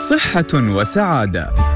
صحة وسعادة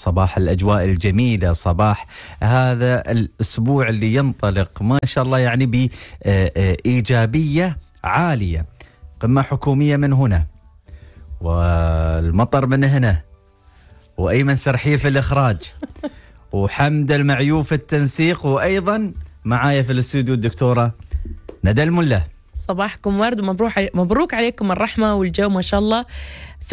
صباح الأجواء الجميلة صباح هذا الأسبوع اللي ينطلق ما شاء الله يعني بإيجابية آه، آه، عالية قمة حكومية من هنا والمطر من هنا وأيمن سرحيل في الإخراج وحمد المعيوف في التنسيق وأيضا معايا في الاستوديو الدكتورة ندى الملا صباحكم ورد ومبروك مبروك عليكم الرحمة والجو ما شاء الله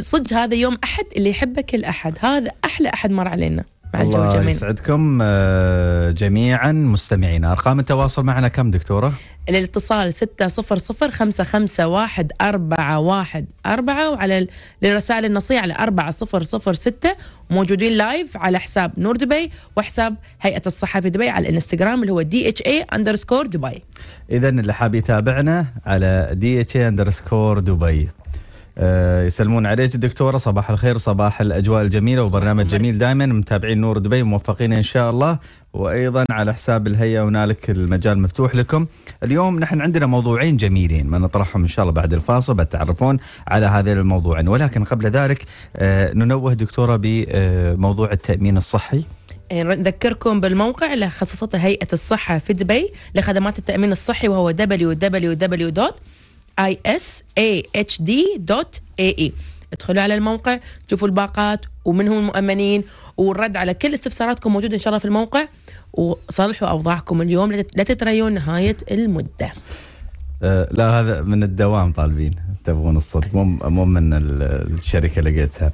في صدق هذا يوم احد اللي يحبه كل احد هذا احلى احد مر علينا مع الله الجميل يسعدكم آه، جميعا مستمعينا ارقام التواصل معنا كم دكتوره الاتصال ستة صفر صفر خمسة خمسة واحد واحد أربعة أربعة وعلى للرسائل النصيه على أربعة صفر صفر ستة موجودين لايف على حساب نور دبي وحساب هيئه الصحه في دبي على الانستغرام اللي هو دي اتش اي اندرسكور دبي اذا اللي حاب يتابعنا على دي اتش اي اندرسكور دبي آه، يسلمون عليك الدكتورة صباح الخير صباح الأجواء الجميلة وبرنامج جميل دائما متابعين نور دبي موفقين إن شاء الله وأيضا على حساب الهيئة هنالك المجال مفتوح لكم اليوم نحن عندنا موضوعين جميلين ما نطرحهم إن شاء الله بعد الفاصل بتعرفون على هذين الموضوعين ولكن قبل ذلك آه، ننوه دكتورة بموضوع التأمين الصحي إيه، نذكركم بالموقع اللي خصصته هيئة الصحة في دبي لخدمات التأمين الصحي وهو www اي اس اي اتش دي دوت اي اي ادخلوا على الموقع تشوفوا الباقات ومن هم المؤمنين والرد على كل استفساراتكم موجود ان شاء الله في الموقع وصلحوا اوضاعكم اليوم لا تتريون نهايه المده. أه لا هذا من الدوام طالبين تبغون الصدق مو مو من الشركه لقيتها.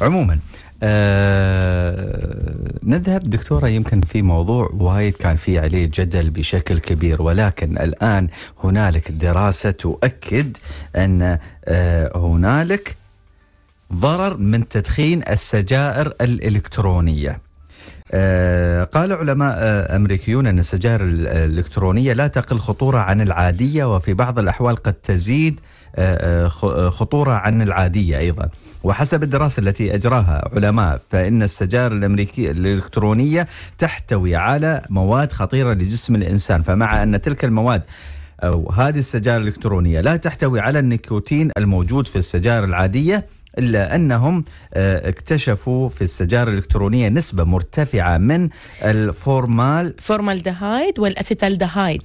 عموما آه، نذهب دكتوره يمكن في موضوع وايد كان في عليه جدل بشكل كبير ولكن الان هنالك دراسه تؤكد ان آه، هنالك ضرر من تدخين السجائر الالكترونيه. آه، قال علماء امريكيون ان السجائر الالكترونيه لا تقل خطوره عن العاديه وفي بعض الاحوال قد تزيد خطورة عن العادية أيضا وحسب الدراسة التي أجراها علماء فإن السجائر الأمريكية الإلكترونية تحتوي على مواد خطيرة لجسم الإنسان فمع أن تلك المواد أو هذه السجائر الإلكترونية لا تحتوي على النيكوتين الموجود في السجائر العادية الا انهم آه، اكتشفوا في السجائر الالكترونيه نسبه مرتفعه من الفورمال فورمالدهايد والاسيتالدهايد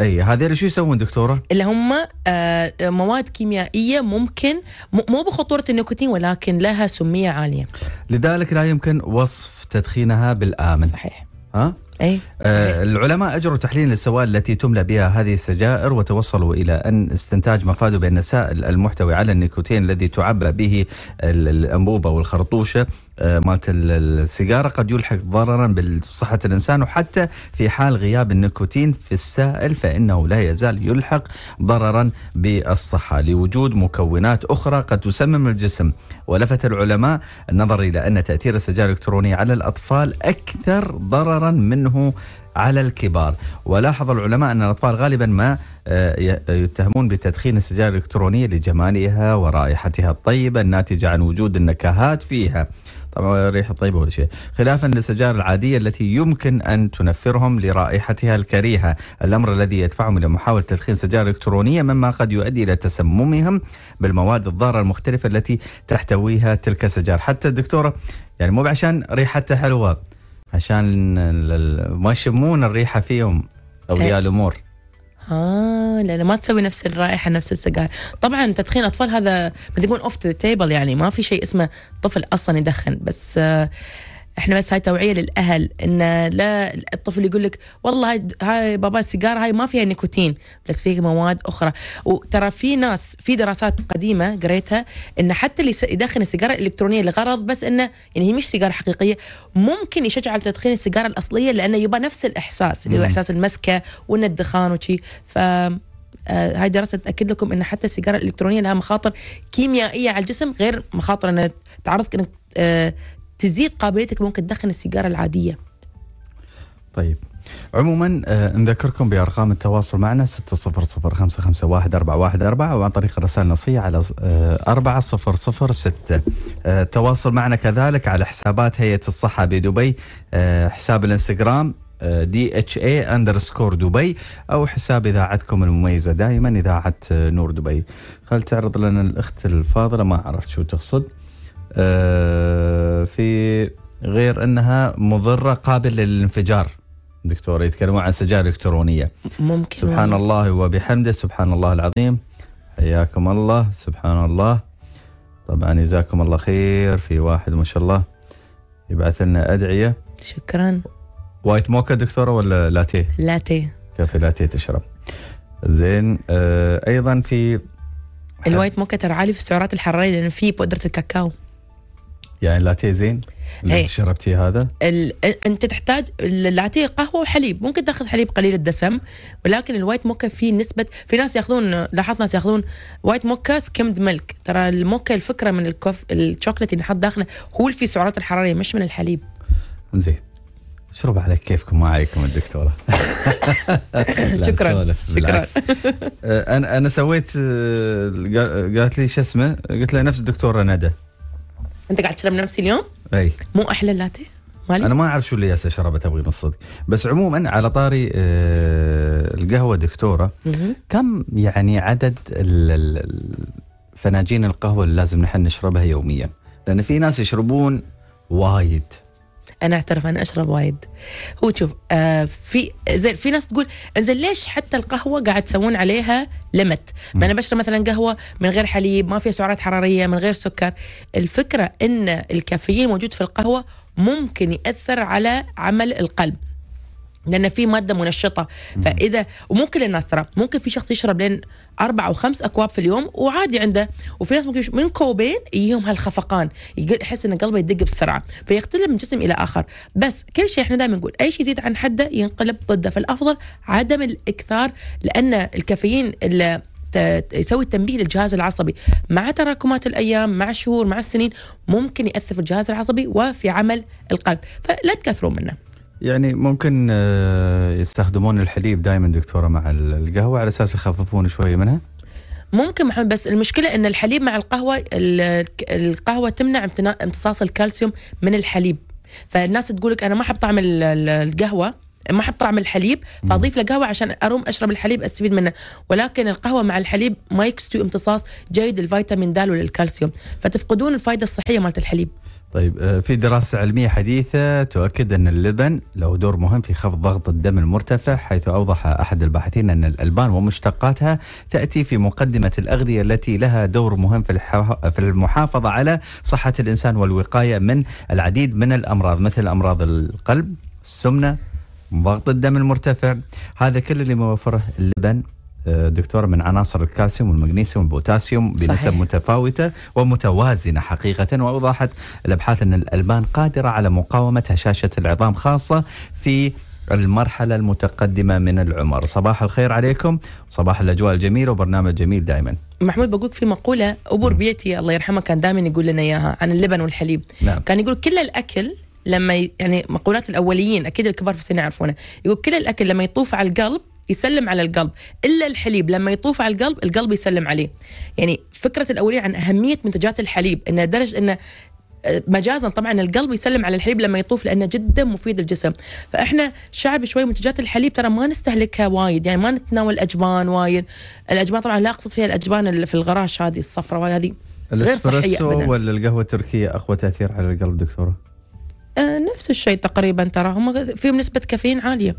اي هذول شو يسوون دكتوره؟ اللي هم آه، آه، مواد كيميائيه ممكن مو بخطوره النيكوتين ولكن لها سميه عاليه. لذلك لا يمكن وصف تدخينها بالامن. صحيح. ها؟ أي. آه، صحيح. العلماء اجروا تحليل للسوائل التي تملى بها هذه السجائر وتوصلوا الى ان استنتاج مفاده بان السائل المحتوي على النيكوتين الذي تعبى به الانبوبه والخرطوشه آه، مالت السيجاره قد يلحق ضررا بصحه الانسان وحتى في حال غياب النيكوتين في السائل فانه لا يزال يلحق ضررا بالصحه لوجود مكونات اخرى قد تسمم الجسم ولفت العلماء النظر الى ان تاثير السجائر الالكترونيه على الاطفال اكثر ضررا منه على الكبار ولاحظ العلماء أن الأطفال غالبا ما آه، يتهمون بتدخين السجائر الإلكترونية لجمالها ورائحتها الطيبة الناتجة عن وجود النكهات فيها طبعا ريحة طيبة ولا شيء خلافا للسجائر العادية التي يمكن أن تنفرهم لرائحتها الكريهة الأمر الذي يدفعهم إلى محاولة تدخين سجائر إلكترونية مما قد يؤدي إلى تسممهم بالمواد الضارة المختلفة التي تحتويها تلك السجائر حتى الدكتورة يعني مو عشان ريحتها حلوة عشان ما يشمون الريحة فيهم أولياء إيه. الأمور اه لانه ما تسوي نفس الرائحه نفس السجاير طبعا تدخين اطفال هذا ما يقول اوف ذا تيبل يعني ما في شيء اسمه طفل اصلا يدخن بس آه احنا بس هاي توعيه للاهل ان لا الطفل يقول لك والله هاي, هاي بابا السيجاره هاي ما فيها نيكوتين بس فيها مواد اخرى وترى في ناس في دراسات قديمه قريتها ان حتى اللي يدخن السيجاره الالكترونيه لغرض بس انه يعني هي مش سيجاره حقيقيه ممكن يشجع على تدخين السيجاره الاصليه لانه يبقى نفس الاحساس اللي هو احساس المسكه وان الدخان وشي ف آه، هاي دراسه تاكد لكم ان حتى السيجاره الالكترونيه لها مخاطر كيميائيه على الجسم غير مخاطر انها تعرضك انك آه، تزيد قابليتك ممكن تدخن السيجاره العاديه طيب عموما آه نذكركم بارقام التواصل معنا 600551414 وعن طريق الرسائل النصيه على آه 4006 آه التواصل معنا كذلك على حسابات هيئه الصحه بدبي آه حساب الانستغرام دي اتش اي اندرسكور دبي او حساب اذاعتكم المميزه دائما اذاعه نور دبي خل تعرض لنا الاخت الفاضله ما عرفت شو تقصد آه، في غير انها مضره قابله للانفجار دكتور يتكلمون عن سجائر الكترونيه ممكن سبحان ممكن. الله وبحمده سبحان الله العظيم حياكم الله سبحان الله طبعا جزاكم الله خير في واحد ما شاء الله يبعث لنا ادعيه شكرا وايت موكا دكتوره ولا لاتيه؟ لاتيه كافي لاتيه تشرب زين آه ايضا في الوايت موكا ترى عالي في السعرات الحراريه لان في بودره الكاكاو يعني لاتيه زين اللي انت إيه. شربتيه هذا؟ ال... انت تحتاج اللاتيه قهوه وحليب، ممكن تاخذ حليب قليل الدسم ولكن الوايت موكا فيه نسبه في ناس ياخذون لاحظت ناس ياخذون وايت موكا سكمد ميلك، ترى الموكا الفكره من الكوف الشوكليت اللي نحط داخله هو اللي فيه سعرات الحراريه مش من الحليب. زين شرب على كيفكم ما عليكم الدكتوره شكرا شكرا أه، انا انا سويت آه، قالت لي شو اسمه قلت لها نفس الدكتوره ندى انت قاعد تشرب نفسي اليوم؟ اي مو احلى اللاتيه؟ مالي؟ انا ما اعرف شو اللي ياسه شربت ابغي الصدق بس عموما على طاري آه القهوه دكتوره كم يعني عدد فناجين القهوه اللي لازم نحن نشربها يوميا؟ لان في ناس يشربون وايد انا اعترف انا اشرب وايد هو شوف آه في زين في ناس تقول انزين ليش حتى القهوه قاعد تسوون عليها لمت ما انا بشرب مثلا قهوه من غير حليب ما فيها سعرات حراريه من غير سكر الفكره ان الكافيين موجود في القهوه ممكن ياثر على عمل القلب لان في ماده منشطه فاذا وممكن ترى ممكن في شخص يشرب لين اربع او خمس اكواب في اليوم وعادي عنده وفي ناس ممكن من كوبين يجيهم هالخفقان يحس ان قلبه يدق بسرعه فيختلف من جسم الى اخر بس كل شيء احنا دائما نقول اي شيء يزيد عن حده ينقلب ضده فالافضل عدم الاكثار لان الكافيين اللي يسوي تنبيه للجهاز العصبي مع تراكمات الايام مع الشهور مع السنين ممكن ياثر في الجهاز العصبي وفي عمل القلب فلا تكثروا منه يعني ممكن آه، يستخدمون الحليب دائما دكتوره مع القهوه على اساس يخففون شويه منها ممكن محمد بس المشكله ان الحليب مع القهوه القهوه تمنع امتصاص الكالسيوم من الحليب فالناس تقول لك انا ما احب طعم القهوه ما احب طعم الحليب فاضيف له قهوه عشان اروم اشرب الحليب استفيد منه ولكن القهوه مع الحليب ما يكسو امتصاص جيد للفيتامين د وللكالسيوم فتفقدون الفائده الصحيه مالت الحليب طيب آه، في دراسة علمية حديثة تؤكد أن اللبن له دور مهم في خفض ضغط الدم المرتفع حيث أوضح أحد الباحثين أن الألبان ومشتقاتها تأتي في مقدمة الأغذية التي لها دور مهم في, في المحافظة على صحة الإنسان والوقاية من العديد من الأمراض مثل أمراض القلب السمنة ضغط الدم المرتفع هذا كل اللي موفره اللبن دكتور من عناصر الكالسيوم والمغنيسيوم والبوتاسيوم بنسب متفاوتة ومتوازنة حقيقة وأوضحت الأبحاث أن الألبان قادرة على مقاومة هشاشة العظام خاصة في المرحلة المتقدمة من العمر صباح الخير عليكم صباح الأجواء الجميلة وبرنامج جميل دائما محمود بقولك في مقولة أبو ربيتي الله يرحمه كان دائما يقول لنا إياها عن اللبن والحليب نعم. كان يقول كل الأكل لما يعني مقولات الأوليين أكيد الكبار في السن يعرفونه يقول كل الأكل لما يطوف على القلب يسلم على القلب الا الحليب لما يطوف على القلب القلب يسلم عليه يعني فكره الاوليه عن اهميه منتجات الحليب ان درجه انه آه، مجازا طبعا القلب يسلم على الحليب لما يطوف لانه جدا مفيد للجسم فاحنا شعب شوي منتجات الحليب ترى ما نستهلكها وايد يعني ما نتناول اجبان وايد الاجبان طبعا لا اقصد فيها الاجبان اللي في الغراش هذه الصفراء هذه الاسبريسو ولا القهوه التركيه اقوى تاثير على القلب دكتوره آه نفس الشيء تقريبا ترى هم فيهم نسبه كافيين عاليه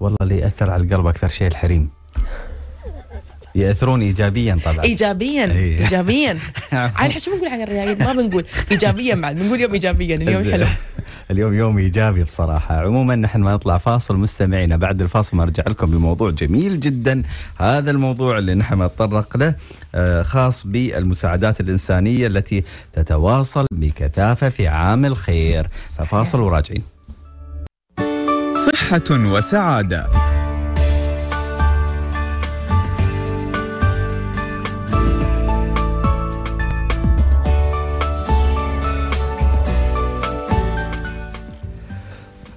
والله اللي ياثر على القلب اكثر شيء الحريم ياثرون ايجابيا طبعا ايجابيا إيه. ايجابيا عاد شو بنقول عن الرياضيين ما بنقول ايجابيا بعد بنقول يوم ايجابيا اليوم حلو اليوم يوم ايجابي بصراحه عموما نحن ما نطلع فاصل مستمعينا بعد الفاصل ما ارجع لكم بموضوع جميل جدا هذا الموضوع اللي نحن نتطرق له آه، خاص بالمساعدات الانسانيه التي تتواصل بكثافه في عام الخير ففاصل وراجعين صحة وسعادة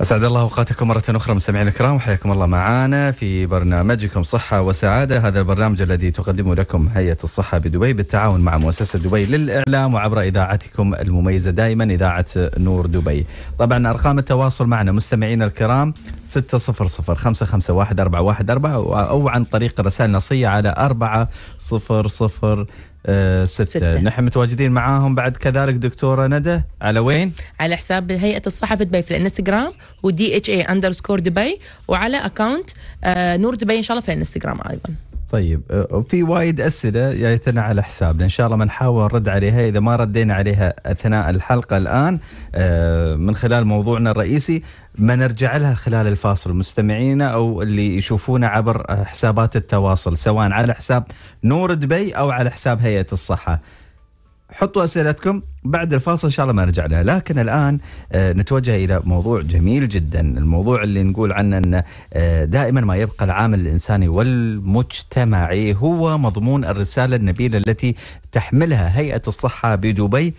أسعد الله أوقاتكم مرة أخرى مستمعينا الكرام وحياكم الله معنا في برنامجكم صحة وسعادة هذا البرنامج الذي تقدمه لكم هيئة الصحة بدبي بالتعاون مع مؤسسة دبي للإعلام وعبر إذاعتكم المميزة دائما إذاعة نور دبي طبعا أرقام التواصل معنا مستمعينا الكرام 600 أو عن طريق الرسائل النصية على 400 آه، ستة. ستة نحن متواجدين معاهم بعد كذلك دكتورة ندى على وين؟ على حساب هيئة في دبي في الانستغرام ودي اتش اي اندرسكور دبي وعلى اكونت آه، نور دبي ان شاء الله في الانستغرام ايضا طيب أه، أه، في وايد اسئله جايتنا على حسابنا ان شاء الله بنحاول نرد عليها اذا ما ردينا عليها اثناء الحلقه الان أه، من خلال موضوعنا الرئيسي ما نرجع لها خلال الفاصل مستمعينا او اللي يشوفونا عبر حسابات التواصل سواء على حساب نور دبي او على حساب هيئه الصحه حطوا اسئلتكم بعد الفاصل ان شاء الله ما نرجع لها لكن الان آه، نتوجه الى موضوع جميل جدا الموضوع اللي نقول عنه ان آه، دائما ما يبقى العامل الانساني والمجتمعي هو مضمون الرساله النبيله التي تحملها هيئه الصحه بدبي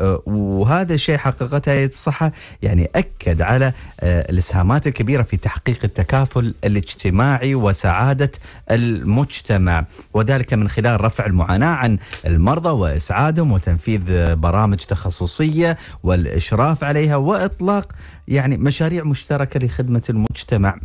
أه، وهذا الشيء حققته هيئه الصحه يعني اكد على أه، الاسهامات الكبيره في تحقيق التكافل الاجتماعي وسعاده المجتمع وذلك من خلال رفع المعاناه عن المرضى واسعادهم وتنفيذ برامج تخصصيه والاشراف عليها واطلاق يعني مشاريع مشتركه لخدمه المجتمع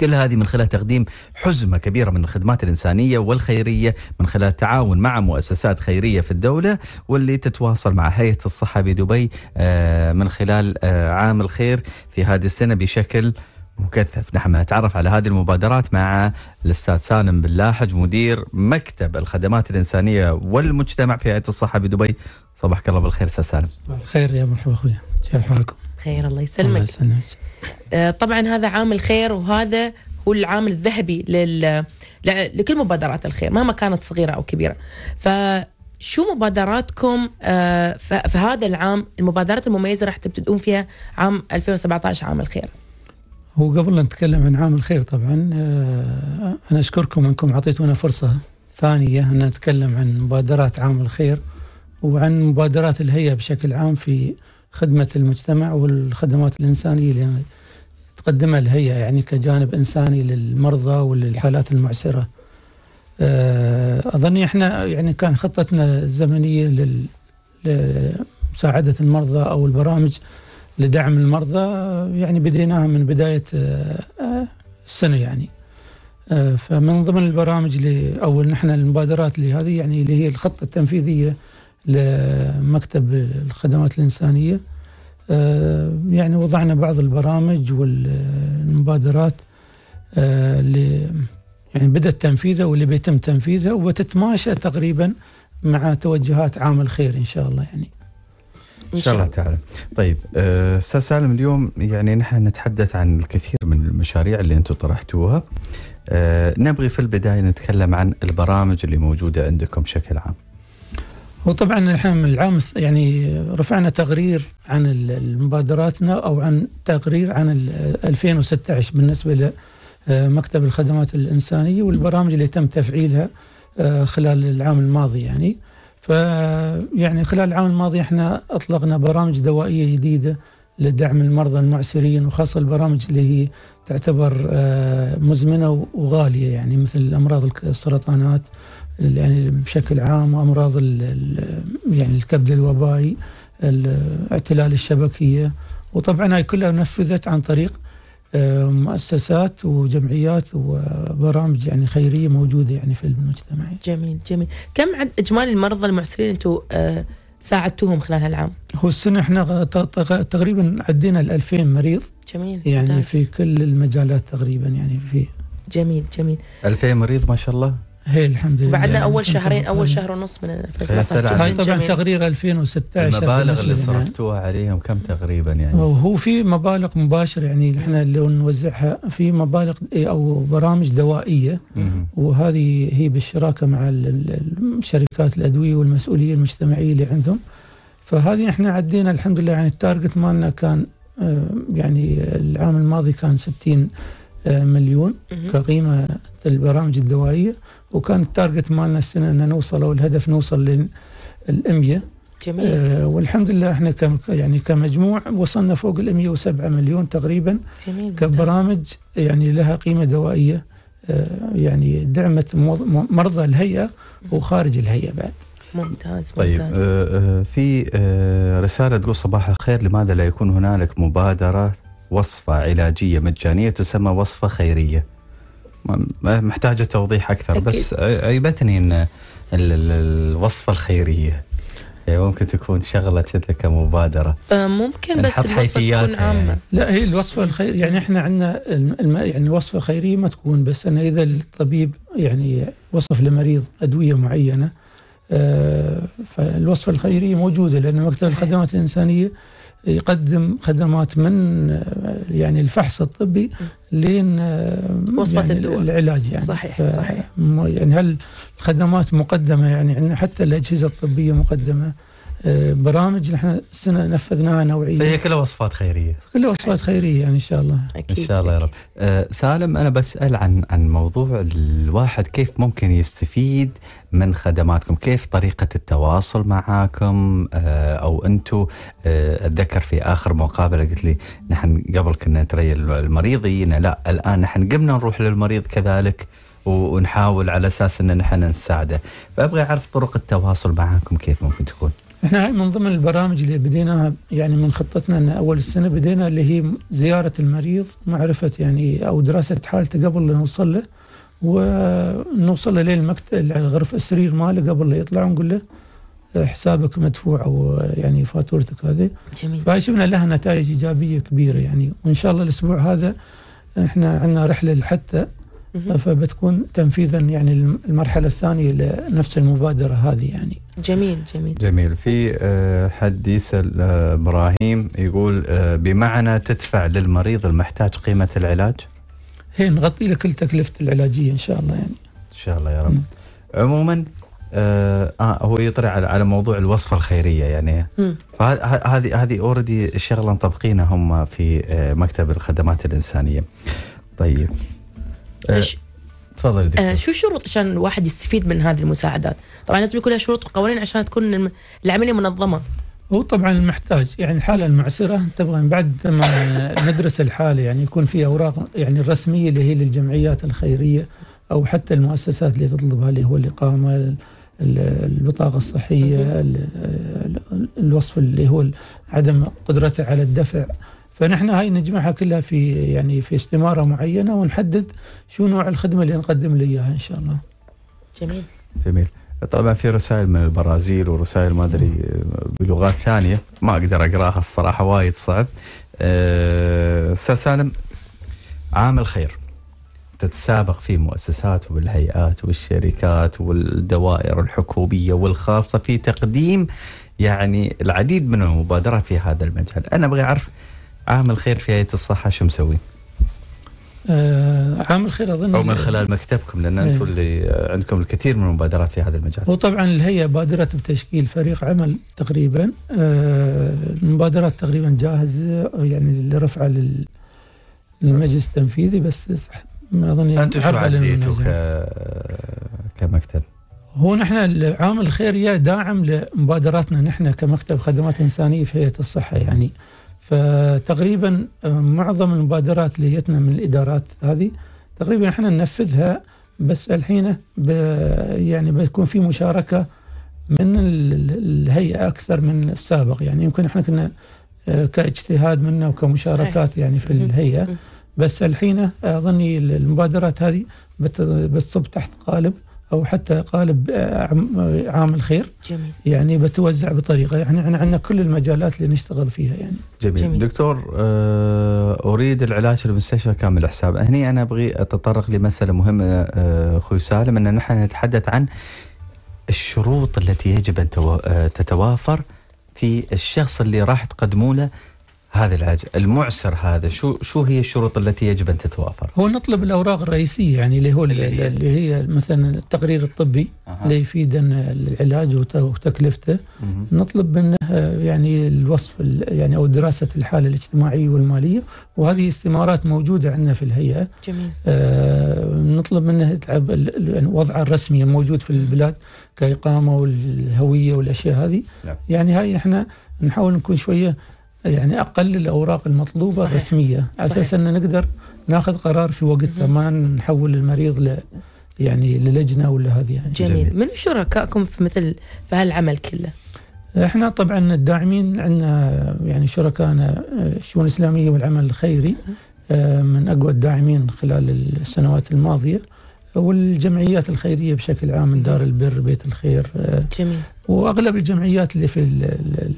كل هذه من خلال تقديم حزمة كبيرة من الخدمات الإنسانية والخيرية من خلال التعاون مع مؤسسات خيرية في الدولة واللي تتواصل مع هيئة الصحة بدبي آه، من خلال آه، عام الخير في هذه السنة بشكل مكثف نحن نتعرف على هذه المبادرات مع الأستاذ سالم باللاحج مدير مكتب الخدمات الإنسانية والمجتمع في هيئة الصحة بدبي صباحك الله بالخير أستاذ سالم الخير يا مرحبا أخويا كيف حالكم؟ خير الله يسلمك الله يسلمك آه، طبعا هذا عامل خير وهذا هو العامل الذهبي لل... لكل مبادرات الخير مهما كانت صغيرة أو كبيرة فشو مبادراتكم آه، في هذا العام المبادرات المميزة راح تبتدئون فيها عام 2017 عام الخير هو قبل لا نتكلم عن عام الخير طبعا آه، أنا أشكركم أنكم أعطيتونا فرصة ثانية أن نتكلم عن مبادرات عام الخير وعن مبادرات الهيئة بشكل عام في خدمة المجتمع والخدمات الإنسانية اللي تقدمها الهيئة يعني كجانب إنساني للمرضى وللحالات المعسرة آه، أظن إحنا يعني كان خطتنا الزمنية لمساعدة المرضى أو البرامج لدعم المرضى يعني بديناها من بداية آه، السنة يعني آه، فمن ضمن البرامج اللي أو نحن المبادرات اللي هذه يعني اللي هي الخطة التنفيذية لمكتب الخدمات الإنسانية آه، يعني وضعنا بعض البرامج والمبادرات آه، اللي يعني بدأ تنفيذها واللي بيتم تنفيذها وتتماشى تقريبا مع توجهات عام الخير إن شاء الله يعني ان شاء الله تعالى. طيب آه، استاذ سالم اليوم يعني نحن نتحدث عن الكثير من المشاريع اللي انتم طرحتوها. أه نبغي في البدايه نتكلم عن البرامج اللي موجوده عندكم بشكل عام. وطبعا احنا العام يعني رفعنا تقرير عن مبادراتنا او عن تقرير عن 2016 بالنسبه لمكتب آه، الخدمات الانسانيه والبرامج اللي تم تفعيلها آه، خلال العام الماضي يعني فيعني خلال العام الماضي احنا اطلقنا برامج دوائيه جديده لدعم المرضى المعسرين وخاصه البرامج اللي هي تعتبر آه، مزمنه وغاليه يعني مثل امراض السرطانات يعني بشكل عام امراض يعني الكبد الوبائي الاعتلال الشبكيه وطبعا هاي كلها نفذت عن طريق آه، مؤسسات وجمعيات وبرامج يعني خيريه موجوده يعني في المجتمع. جميل جميل، كم عدد اجمالي المرضى المعسرين انتم آه، ساعدتوهم خلال هالعام؟ هو السنه احنا تقريبا عدينا ال 2000 مريض. جميل يعني ممتاز. في كل المجالات تقريبا يعني في جميل جميل 2000 مريض ما شاء الله هي الحمد لله بعدنا اول شهرين اول شهر ونص من الفلسفه هاي طبعا تقرير 2016 المبالغ اللي صرفتوها عليهم كم تقريبا يعني؟ هو في مبالغ مباشره يعني احنا لو نوزعها في مبالغ إيه، او برامج دوائيه وهذه هي بالشراكه مع شركات الادويه والمسؤوليه المجتمعيه اللي عندهم فهذه احنا عدينا الحمد لله يعني التارجت مالنا كان آه، يعني العام الماضي كان 60 مليون كقيمه البرامج الدوائيه وكان التارجت مالنا السنه ان نوصل او الهدف نوصل لل 100 جميل. آه والحمد لله احنا كم يعني كمجموع وصلنا فوق ال 107 مليون تقريبا جميل. كبرامج يعني لها قيمه دوائيه آه يعني دعمت مرضى الهيئه وخارج الهيئه بعد. ممتاز طيب ممتاز. آه،, آه في آه رساله تقول صباح الخير لماذا لا يكون هنالك مبادره وصفة علاجية مجانية تسمى وصفة خيرية محتاجة توضيح أكثر أكيد. بس عيبتني أن الوصفة الخيرية يعني ممكن تكون شغله كذا كمبادره آه، ممكن بس الوصفه تكون يعني. عامه لا هي الوصفه الخير يعني احنا عندنا يعني الوصفه خيريه ما تكون بس انا اذا الطبيب يعني وصف لمريض ادويه معينه آه، فالوصفه الخيريه موجوده لان مكتب الخدمات الانسانيه يقدم خدمات من يعني الفحص الطبي لين وصفة يعني الدواء العلاج يعني صحيح صحيح يعني هل الخدمات مقدمه يعني عندنا حتى الاجهزه الطبيه مقدمه برامج نحن السنه نفذناها نوعيه فهي كلها وصفات خيريه كلها وصفات خيريه يعني ان شاء الله أكيد ان شاء الله يا رب أه سالم انا بسال عن عن موضوع الواحد كيف ممكن يستفيد من خدماتكم كيف طريقه التواصل معاكم أه او انتم أه اتذكر في اخر مقابله قلت لي نحن قبل كنا نتري المريض لا الان نحن قمنا نروح للمريض كذلك ونحاول على اساس ان نحن نساعده فابغى اعرف طرق التواصل معاكم كيف ممكن تكون احنا هاي من ضمن البرامج اللي بديناها يعني من خطتنا ان اول السنه بدينا اللي هي زياره المريض معرفه يعني او دراسه حالته قبل لا نوصل له ونوصل له للمكتب الغرفة السرير ماله قبل لا يطلع ونقول له آه، حسابك مدفوع او آه، يعني فاتورتك هذه جميل شفنا لها نتائج ايجابيه كبيره يعني وان شاء الله الاسبوع هذا احنا عندنا رحله لحتى فبتكون تنفيذا يعني المرحله الثانيه لنفس المبادره هذه يعني جميل جميل جميل في آه، حد يسال آه، ابراهيم يقول آه، بمعنى تدفع للمريض المحتاج قيمه العلاج هي نغطي له كل تكلفه العلاجيه ان شاء الله يعني ان شاء الله يا رب م. عموما آه هو يطرح على, على موضوع الوصفه الخيريه يعني فهذه هذه اوريدي شغله مطبقينها هم في مكتب الخدمات الانسانيه طيب تفضلي دكتور آه شو الشروط عشان الواحد يستفيد من هذه المساعدات؟ طبعا لازم يكون لها شروط وقوانين عشان تكون العمليه منظمه. هو طبعا المحتاج يعني الحاله المعسره تبغى بعد ما ندرس الحاله يعني يكون في اوراق يعني الرسميه اللي هي للجمعيات الخيريه او حتى المؤسسات اللي تطلبها اللي هو الاقامه البطاقه الصحيه الوصف اللي هو عدم قدرته على الدفع فنحن هاي نجمعها كلها في يعني في استماره معينه ونحدد شو نوع الخدمه اللي نقدم له اياها ان شاء الله. جميل. جميل. طبعا في رسائل من البرازيل ورسائل ما ادري بلغات ثانيه ما اقدر اقراها الصراحه وايد صعب. آه، استاذ أه سالم عام الخير. تتسابق في مؤسسات والهيئات والشركات والدوائر الحكوميه والخاصه في تقديم يعني العديد من المبادرات في هذا المجال، انا ابغى اعرف عام الخير في هيئه الصحه شو مسوي؟ آه عام الخير اظن او من خلال مكتبكم لان انتم إيه. اللي عندكم الكثير من المبادرات في هذا المجال. وطبعا الهيئه بادرت بتشكيل فريق عمل تقريبا آه المبادرات تقريبا جاهزه يعني لرفعها للمجلس التنفيذي بس اظن يعني انتم شو عديتوا كمكتب؟ هو نحن عامل الخير يا داعم لمبادراتنا نحن كمكتب خدمات انسانيه في هيئه الصحه يعني فتقريبا آه، معظم المبادرات اللي جتنا من الادارات هذه تقريبا احنا ننفذها بس الحين يعني بيكون في مشاركه من الهيئه اكثر من السابق يعني يمكن احنا كنا آه، كاجتهاد منا وكمشاركات يعني في الهيئه بس الحين اظني المبادرات هذه بتصب تحت قالب او حتى قالب عام الخير جميل. يعني بتوزع بطريقه يعني احنا عندنا كل المجالات اللي نشتغل فيها يعني جميل, جميل. دكتور آه، اريد العلاج في المستشفى كامل حساب هني انا ابغي اتطرق لمساله مهمه آه، اخوي سالم ان نحن نتحدث عن الشروط التي يجب ان آه، تتوافر في الشخص اللي راح تقدموا له هذه العجل المعسر هذا شو شو هي الشروط التي يجب ان تتوافر؟ هو نطلب الاوراق الرئيسيه يعني اللي هو اللي, اللي هي مثلا التقرير الطبي أه. اللي يفيد العلاج وتكلفته مم. نطلب منه يعني الوصف يعني او دراسه الحاله الاجتماعيه والماليه وهذه استمارات موجوده عندنا في الهيئه جميل آه نطلب منه يتعب يعني وضعه الرسمي الموجود في البلاد كاقامه والهويه والاشياء هذه لا. نعم. يعني هاي احنا نحاول نكون شويه يعني اقل الاوراق المطلوبه صحيح. الرسميه على اساس ان نقدر ناخذ قرار في وقتها ما نحول المريض ل يعني للجنه ولا هذه يعني جميل. جميل من شركائكم في مثل في هالعمل كله؟ احنا طبعا الداعمين عندنا يعني شركائنا الشؤون الاسلاميه والعمل الخيري آه، من اقوى الداعمين خلال السنوات الماضيه والجمعيات الخيرية بشكل عام من دار البر بيت الخير آه، جميل وأغلب الجمعيات اللي في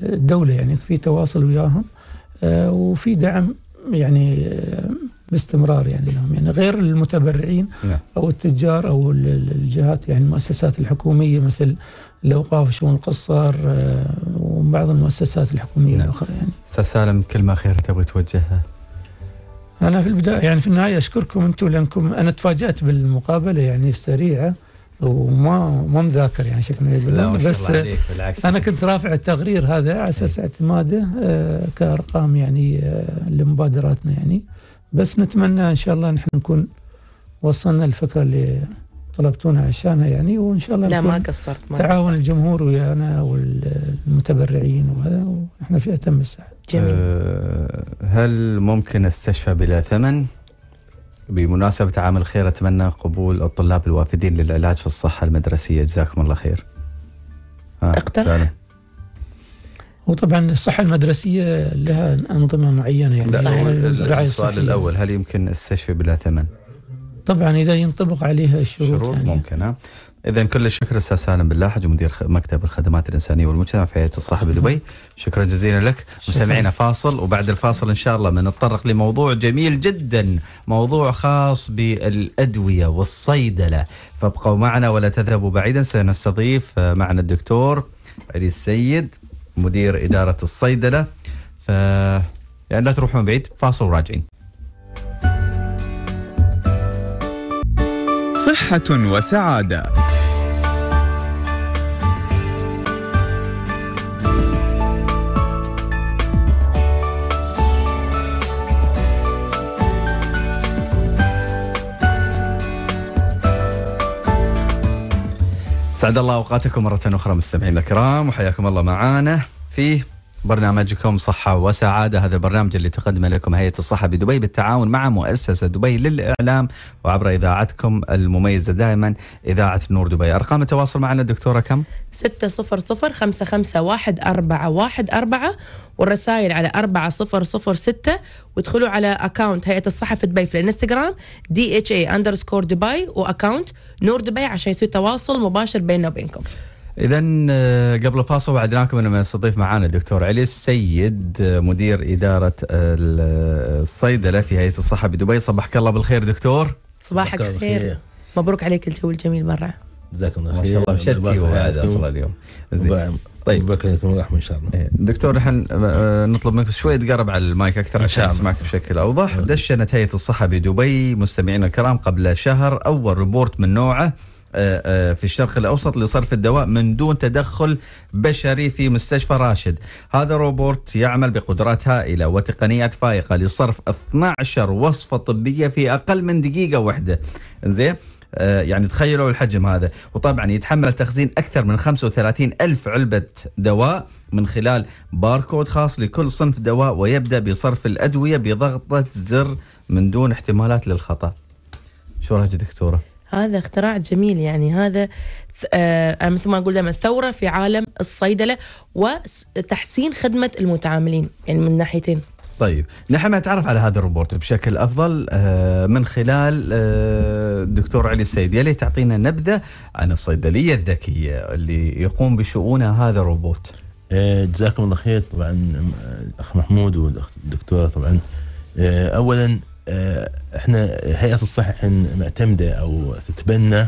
الدولة يعني في تواصل وياهم آه، وفي دعم يعني آه، باستمرار يعني لهم يعني غير المتبرعين نعم. او التجار او الجهات يعني المؤسسات الحكوميه مثل الاوقاف شؤون القصار وبعض المؤسسات الحكوميه نعم. الاخرى يعني استاذ سالم كلمه خير تبغي توجهها انا في البدايه يعني في النهايه اشكركم انتم لانكم انا تفاجات بالمقابله يعني السريعه وما ما مذاكر يعني شكلنا بالامر بس بالعكس انا كنت رافع التقرير هذا على اساس إيه. اعتماده آه، كارقام يعني آه، لمبادراتنا يعني بس نتمنى ان شاء الله نحن نكون وصلنا الفكره اللي طلبتونا عشانها يعني وان شاء الله لا ما قصرت ما تعاون قصرت. الجمهور ويانا والمتبرعين وهذا ونحن في اتم الساعه جميل. أه هل ممكن استشفى بلا ثمن؟ بمناسبة عام الخير أتمنى قبول الطلاب الوافدين للعلاج في الصحة المدرسية جزاكم الله خير اقترح وطبعا الصحة المدرسية لها أنظمة معينة يعني السؤال الأول هل يمكن استشفي بلا ثمن؟ طبعا اذا ينطبق عليها الشروط شروط يعني. ممكن اذا كل الشكر استاذ سالم باللاحج مدير مكتب الخدمات الانسانيه والمجتمع في هيئه الصحه بدبي شكرا جزيلا لك مستمعينا فاصل وبعد الفاصل ان شاء الله بنتطرق لموضوع جميل جدا موضوع خاص بالادويه والصيدله فابقوا معنا ولا تذهبوا بعيدا سنستضيف معنا الدكتور علي السيد مدير اداره الصيدله ف يعني لا تروحون بعيد فاصل وراجعين صحة وسعادة سعد الله اوقاتكم مره اخرى مستمعينا الكرام وحياكم الله معانا في برنامجكم صحة وسعادة هذا البرنامج اللي تقدم لكم هيئة الصحة بدبي بالتعاون مع مؤسسة دبي للإعلام وعبر إذاعتكم المميزة دائما إذاعة نور دبي أرقام التواصل معنا دكتورة كم؟ 600551414 والرسائل على 4006 وادخلوا على اكاونت هيئة الصحة في دبي في الانستغرام دي اتش اي اندرسكور دبي واكاونت نور دبي عشان يصير تواصل مباشر بيننا وبينكم اذا آه، قبل الفاصل وعدناكم ان نستضيف معانا الدكتور علي السيد آه، مدير اداره آه، الصيدله في هيئه الصحه بدبي صباحك الله بالخير دكتور صباحك خير مبروك عليك الجو الجميل مره جزاكم الله خير ما شاء الله شتي وهذا اصلا اليوم زين طيب بكركم ان شاء الله إيه، دكتور نحن نطلب منك شوي تقرب على المايك اكثر عشان نسمعك بشكل اوضح دشنت هيئه الصحه بدبي مستمعينا الكرام قبل شهر اول ريبورت من نوعه آه، آه، في الشرق الأوسط لصرف الدواء من دون تدخل بشري في مستشفى راشد هذا الروبوت يعمل بقدرات هائلة وتقنيات فائقة لصرف 12 وصفة طبية في أقل من دقيقة واحدة زين آه، يعني تخيلوا الحجم هذا وطبعا يتحمل تخزين أكثر من 35 ألف علبة دواء من خلال باركود خاص لكل صنف دواء ويبدأ بصرف الأدوية بضغطة زر من دون احتمالات للخطأ شو رأيك دكتورة؟ هذا اختراع جميل يعني هذا آه مثل ما اقول دائما ثوره في عالم الصيدله وتحسين خدمه المتعاملين يعني من ناحيتين. طيب نحن نتعرف على هذا الروبوت بشكل افضل آه، من خلال الدكتور آه، علي السيد يلي تعطينا نبذه عن الصيدليه الذكيه اللي يقوم بشؤونها هذا الروبوت. آه، جزاكم الله خير طبعا الاخ محمود والدكتوره طبعا اولا آه، احنا هيئه الصحه معتمده او تتبنى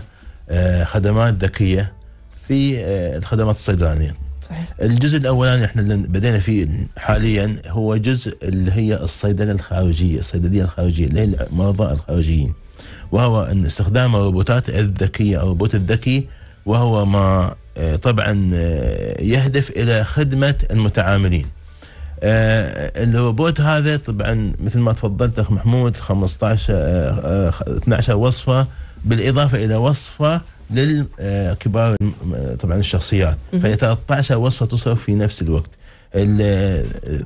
آه، خدمات ذكيه في آه، الخدمات الصيدلانيه. صحيح. الجزء الاولاني احنا اللي بدينا فيه حاليا هو جزء اللي هي الصيدله الخارجيه، الصيدليه الخارجيه اللي هي المرضى الخارجيين. وهو ان استخدام الروبوتات الذكيه او الروبوت الذكي وهو ما طبعا يهدف الى خدمه المتعاملين. آه، الروبوت هذا طبعا مثل ما تفضلت اخ محمود 15 12 آه، آه، وصفه بالاضافه الى وصفه للكبار طبعا الشخصيات ف 13 وصفه تصرف في نفس الوقت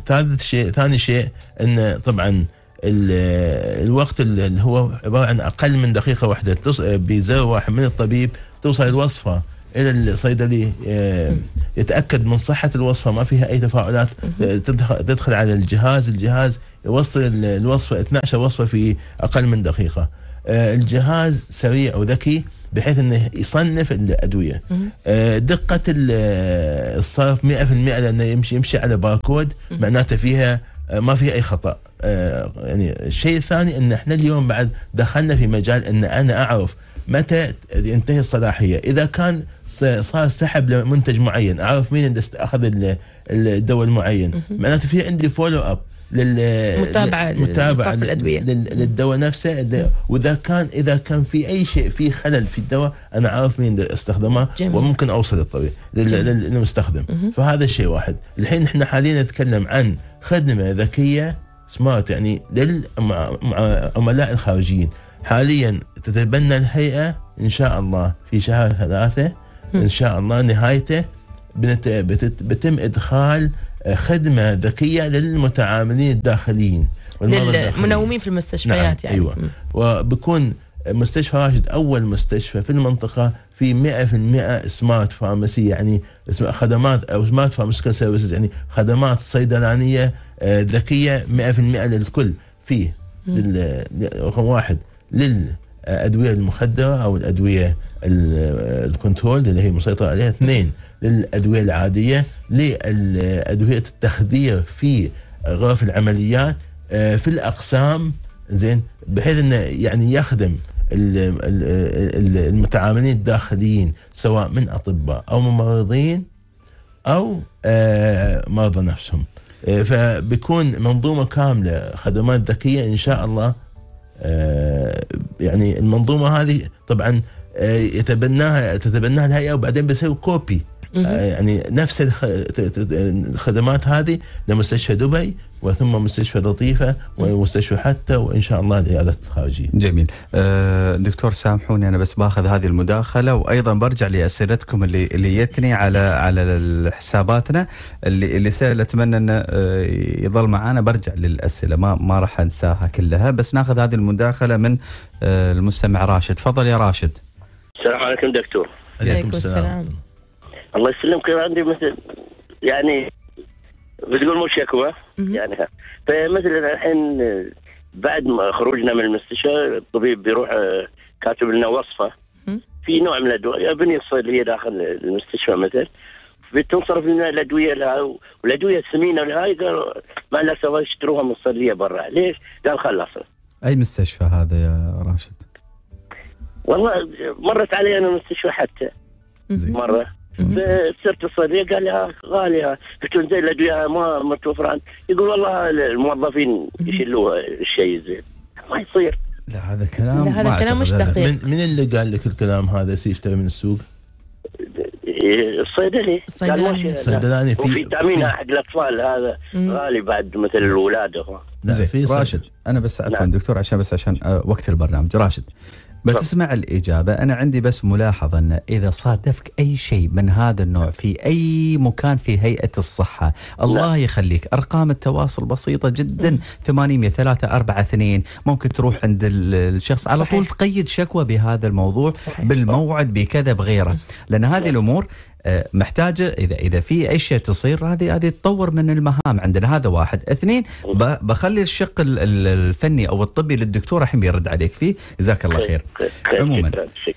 ثالث شيء ثاني شيء ان طبعا الوقت اللي هو عباره عن اقل من دقيقه واحده بزر واحد من الطبيب توصل الوصفه الى الصيدلي آه، يتاكد من صحه الوصفه ما فيها اي تفاعلات آه، تدخل على الجهاز الجهاز يوصل الوصفه 12 وصفه في اقل من دقيقه آه، الجهاز سريع وذكي بحيث انه يصنف الادويه دقه الصرف 100% لانه يمشي يمشي على باركود معناته فيها ما فيها اي خطا يعني الشيء الثاني ان احنا اليوم بعد دخلنا في مجال ان انا اعرف متى ينتهي الصلاحيه اذا كان صار سحب لمنتج معين اعرف مين اللي اخذ الدواء المعين معناته في عندي فولو اب لل متابعه الادويه للدواء نفسه واذا كان اذا كان في اي شيء في خلل في الدواء انا عارف مين استخدمه جميل. وممكن اوصل للطبيب للمستخدم فهذا الشيء واحد الحين احنا حاليا نتكلم عن خدمه ذكيه سمارت يعني للعملاء الخارجيين حاليا تتبنى الهيئة إن شاء الله في شهر ثلاثة إن شاء الله نهايته بتم إدخال خدمة ذكية للمتعاملين الداخليين للمنومين في المستشفيات نعم يعني أيوة وبكون مستشفى راشد أول مستشفى في المنطقة في 100% سمارت فارماسي يعني خدمات أو سمارت فارماسيكال سيرفيسز يعني خدمات صيدلانية آه، ذكية 100% للكل فيه رقم واحد لل الادويه المخدره او الادويه الكنترول اللي هي مسيطره عليها اثنين للادويه العاديه لادويه التخدير في غرف العمليات آه، في الاقسام زين بحيث انه يعني يخدم المتعاملين الداخليين سواء من اطباء او ممرضين او آه، مرضى نفسهم آه، فبيكون منظومه كامله خدمات ذكيه ان شاء الله آه، يعني المنظومه هذه طبعا آه، يتبناها تتبناها الهيئه وبعدين بيسوي كوبي آه، يعني نفس الخدمات هذه لمستشفى دبي وثم مستشفى لطيفة ومستشفى حتى وإن شاء الله العيادات الخارجية جميل آه، دكتور سامحوني أنا بس باخذ هذه المداخلة وأيضا برجع لأسئلتكم اللي اللي يتني على على حساباتنا اللي اللي سأل أتمنى أنه آه، يظل معانا برجع للأسئلة ما ما راح أنساها كلها بس ناخذ هذه المداخلة من المستمع راشد تفضل يا راشد السلام عليكم دكتور عليكم السلام, السلام. الله يسلمك عندي مثل يعني بتقول مو شكوى يعني فمثلا الحين بعد ما خروجنا من المستشفى الطبيب بيروح آه، كاتب لنا وصفه في نوع من الادويه بنيه الصيدليه داخل المستشفى مثلا بتنصرف لنا الادويه لها والادويه الثمينه لهاي قال ما الاسف سوى يشتروها من الصيدليه برا ليش؟ قال خلصنا اي مستشفى هذا يا راشد؟ والله مرت علي انا مستشفى حتى مره صرت الصيدليه قال لها غاليه قلت له زين الادويه ما متوفره يقول والله الموظفين يشيلوها الشيء زين ما يصير لا هذا كلام لا هذا كلام مش دقيق من, من اللي قال لك الكلام هذا سيشتري من السوق؟ الصيدلي إيه، الصيدلاني الصيدلاني في وفي حق الاطفال هذا غالي بعد مثل الولاده زين راشد انا بس عفوا نعم. دكتور عشان بس عشان آه، وقت البرنامج راشد بتسمع الإجابة أنا عندي بس ملاحظة أن إذا صادفك أي شيء من هذا النوع في أي مكان في هيئة الصحة الله لا. يخليك أرقام التواصل بسيطة جدا 800 3 4 2 ممكن تروح عند الشخص على صحيح. طول تقيد شكوى بهذا الموضوع صحيح. بالموعد بكذا بغيره لأن هذه لا. الأمور آه، محتاجه اذا اذا في اشياء تصير هذه هذه تطور من المهام عندنا هذا واحد، اثنين بخلي الشق الفني او الطبي للدكتور الحين بيرد عليك فيه، جزاك الله خير. عموما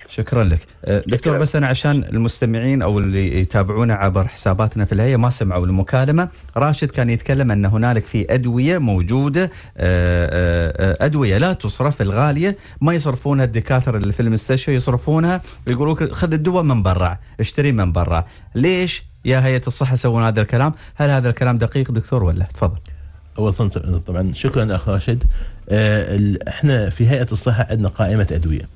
شكرا لك. آه، دكتور بس انا عشان المستمعين او اللي يتابعونا عبر حساباتنا في الهيئه ما سمعوا المكالمه، راشد كان يتكلم ان هنالك في ادويه موجوده آه، ادويه لا تصرف الغاليه ما يصرفونها الدكاتره اللي في المستشفى يصرفونها يقولوا خذ الدواء من برا، اشتري من برا. مره ليش يا هيئه الصحه سوون هذا الكلام هل هذا الكلام دقيق دكتور ولا تفضل اول طبعا شكرا اخ راشد آه، احنا في هيئه الصحه عندنا قائمه ادويه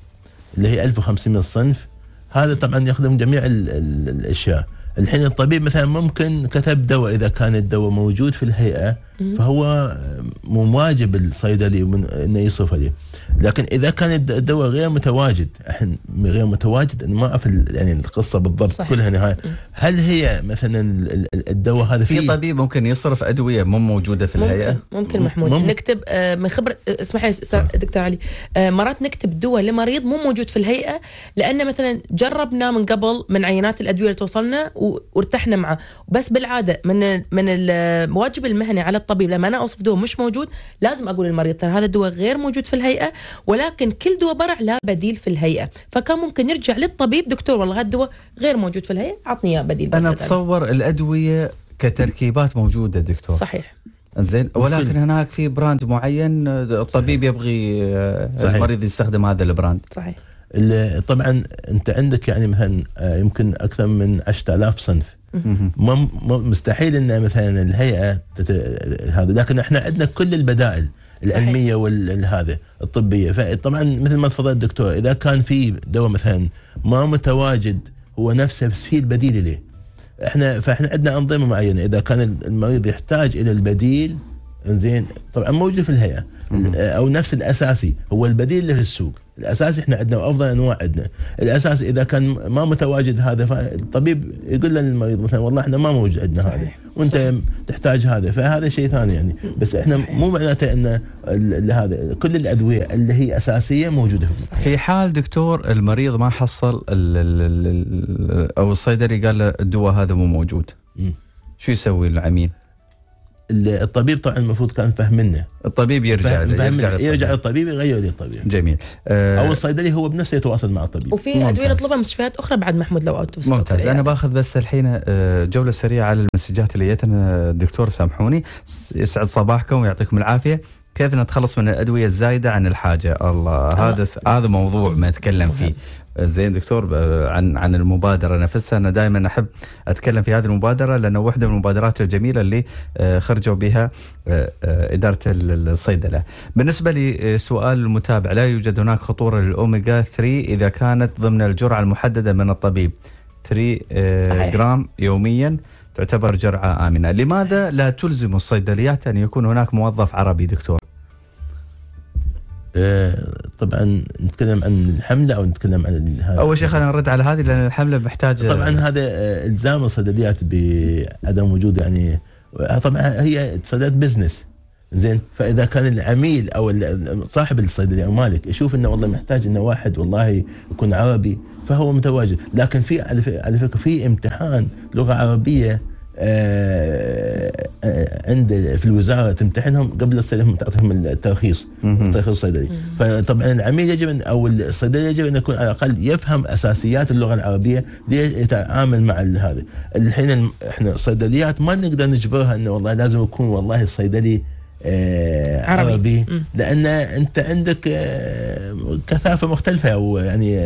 اللي هي 1500 صنف هذا طبعا يخدم جميع الـ الـ الاشياء الحين الطبيب مثلا ممكن كتب دواء اذا كان الدواء موجود في الهيئه فهو مواجب الصيدلي من انه يصرف عليه لكن اذا كان الدواء غير متواجد احنا غير متواجد ما اعرف يعني القصه بالضبط صحيح. كلها نهايه هل هي مثلا الدواء هذا في طبيب ممكن يصرف ادويه مو موجوده في الهيئه ممكن, ممكن محمود مم. نكتب آه، من خبر آه، اسمح لي نعم. دكتور علي آه، مرات نكتب دواء لمريض مو موجود في الهيئه لان مثلا جربنا من قبل من عينات الادويه اللي توصلنا وارتحنا معه بس بالعاده من من الواجب المهني على الطبيب الطبيب لما انا اوصف دواء مش موجود لازم اقول للمريض ترى هذا الدواء غير موجود في الهيئه ولكن كل دواء برع لا بديل في الهيئه فكان ممكن يرجع للطبيب دكتور والله هذا الدواء غير موجود في الهيئه عطني اياه بديل انا اتصور الادويه كتركيبات موجوده دكتور صحيح زين ولكن هناك في براند معين الطبيب يبغي آه، صحيح. المريض يستخدم هذا البراند صحيح طبعا انت عندك يعني مثلا آه، يمكن اكثر من 10000 صنف مستحيل ان مثلا الهيئه هذا لكن احنا عندنا كل البدائل العلميه والهذا الطبيه فطبعا مثل ما تفضل الدكتور اذا كان في دواء مثلا ما متواجد هو نفسه بس في البديل له احنا فاحنا عندنا انظمه معينه اذا كان المريض يحتاج الى البديل انزين طبعا موجود في الهيئه او نفس الاساسي هو البديل اللي في السوق الاساس احنا عندنا وافضل انواع عندنا الاساس اذا كان ما متواجد هذا فالطبيب يقول للمريض مثلا والله احنا ما موجود عندنا هذا وانت صحيح. تحتاج هذا فهذا شيء ثاني يعني بس احنا صحيح. مو معناته ان هذا كل الادويه اللي هي اساسيه موجوده في في حال دكتور المريض ما حصل الـ الـ الـ او الصيدلي قال له الدواء هذا مو موجود م. شو يسوي العميل؟ الطبيب طبعا المفروض كان فهمنا الطبيب يرجع فهم يرجع, يرجع للطبيب يغير لي الطبيب جميل أه او الصيدلي هو بنفسه يتواصل مع الطبيب وفي ادويه نطلبها من مستشفيات اخرى بعد محمود لو اوت ممتاز انا باخذ بس الحين آه، جوله سريعه على المسجات اللي جتنا الدكتور سامحوني يسعد صباحكم ويعطيكم العافيه كيف نتخلص من الادويه الزايده عن الحاجه الله هذا هذا موضوع ما نتكلم فيه زين دكتور عن عن المبادره نفسها انا دائما احب اتكلم في هذه المبادره لانه واحده من المبادرات الجميله اللي آه، خرجوا بها آه، آه، اداره الصيدله. بالنسبه لسؤال المتابع لا يوجد هناك خطوره للاوميجا 3 اذا كانت ضمن الجرعه المحدده من الطبيب 3 جرام يوميا تعتبر جرعه امنه، لماذا لا تلزم الصيدليات ان يكون هناك موظف عربي دكتور؟ آه، طبعا نتكلم عن الحمله او نتكلم عن اول شيء خلينا نرد على هذه لان الحمله محتاجه طبعا هذا آه، الزام الصيدليات بعدم وجود يعني آه، طبعا هي صيدليات بزنس زين فاذا كان العميل او صاحب الصيدليه او مالك يشوف انه والله محتاج انه واحد والله يكون عربي فهو متواجد لكن في على فكره في امتحان لغه عربيه آه، آه، عند في الوزاره تمتحنهم قبل الصيدليه تعطيهم الترخيص الترخيص الصيدلي فطبعا العميل يجب ان او الصيدلي يجب ان يكون على الاقل يفهم اساسيات اللغه العربيه ليتعامل مع هذا الحين احنا الصيدليات ما نقدر نجبرها انه والله لازم يكون والله الصيدلي آه، عربي, عربي لان انت عندك آه، كثافه مختلفه او يعني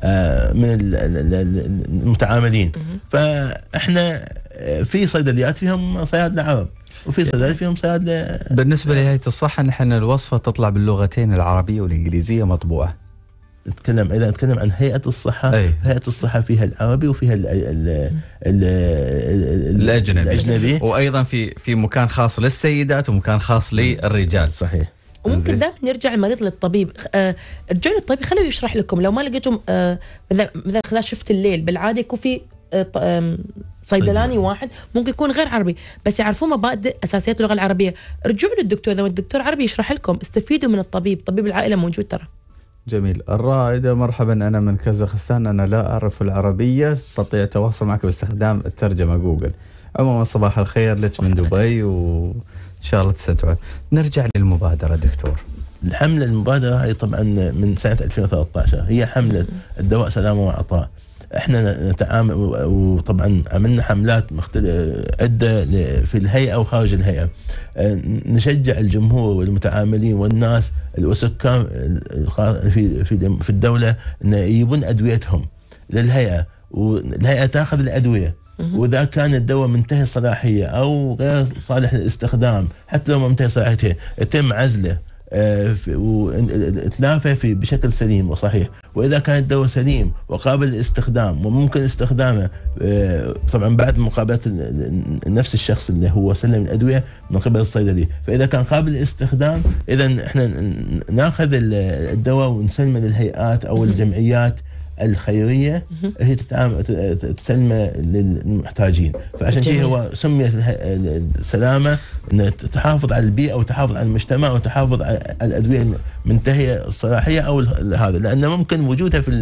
آه، من المتعاملين فاحنا في صيدليات فيهم صيادله عرب وفي صيدليات فيهم صيادله بالنسبه لهيئه الصحه نحن الوصفه تطلع باللغتين العربيه والانجليزيه مطبوعه نتكلم اذا نتكلم عن هيئه الصحه أي. هيئه الصحه فيها العربي وفيها الـ الـ الـ الـ الاجنبي الاجنبي وايضا في في مكان خاص للسيدات ومكان خاص للرجال صحيح وممكن دائما يرجع المريض للطبيب آه ارجعوا للطبيب خلوه يشرح لكم لو ما لقيتم آه مثلا خلال شفت الليل بالعاده يكون في آه صيدلاني واحد ممكن يكون غير عربي بس يعرفون مبادئ اساسيات اللغه العربيه ارجعوا للدكتور لو الدكتور عربي يشرح لكم استفيدوا من الطبيب طبيب العائله موجود ترى جميل الرائدة مرحبا أنا من كازاخستان أنا لا أعرف العربية أستطيع التواصل معك باستخدام الترجمة جوجل عموما صباح الخير لك من دبي وإن شاء الله تستمتعوا نرجع للمبادرة دكتور الحملة المبادرة هي طبعا من سنة 2013 هي حملة الدواء سلامة وعطاء احنا نتعامل وطبعا عملنا حملات مختلف عده في الهيئه وخارج الهيئه نشجع الجمهور والمتعاملين والناس والسكان في في الدوله ان يجيبون ادويتهم للهيئه والهيئه تاخذ الادويه واذا كان الدواء منتهي الصلاحيه او غير صالح للاستخدام حتى لو ما منتهي صلاحيته يتم عزله وتنافى في بشكل سليم وصحيح واذا كان الدواء سليم وقابل للاستخدام وممكن استخدامه آه، طبعا بعد مقابله نفس الشخص اللي هو سلم الادويه من قبل الصيدلي فاذا كان قابل للاستخدام اذا احنا ناخذ الدواء ونسلمه للهيئات او الجمعيات الخيريه هي تسلم للمحتاجين فعشان كذا هو سميت السلامه ان تحافظ على البيئه وتحافظ على المجتمع وتحافظ على الادويه المنتهيه الصلاحيه او هذا لان ممكن وجودها في